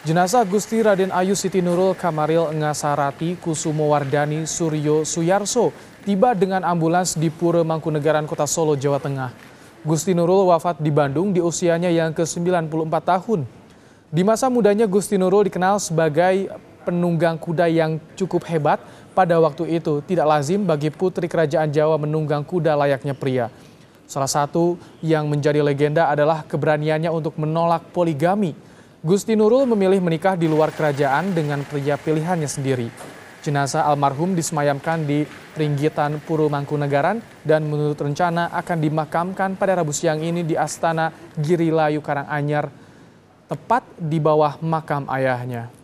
Jenazah Gusti Raden Ayu Siti Nurul Kamaril Ngasarati Kusumo Wardani Suryo Suyarso tiba dengan ambulans di Pura Mangkunegaran Kota Solo, Jawa Tengah. Gusti Nurul wafat di Bandung di usianya yang ke-94 tahun. Di masa mudanya Gusti Nurul dikenal sebagai penunggang kuda yang cukup hebat. Pada waktu itu tidak lazim bagi putri kerajaan Jawa menunggang kuda layaknya pria. Salah satu yang menjadi legenda adalah keberaniannya untuk menolak poligami Gusti Nurul memilih menikah di luar kerajaan dengan pria pilihannya sendiri. Jenazah almarhum disemayamkan di Ringgitan Puru Mangkunegaran dan menurut rencana akan dimakamkan pada Rabu siang ini di Astana Girilayu Karanganyar, tepat di bawah makam ayahnya.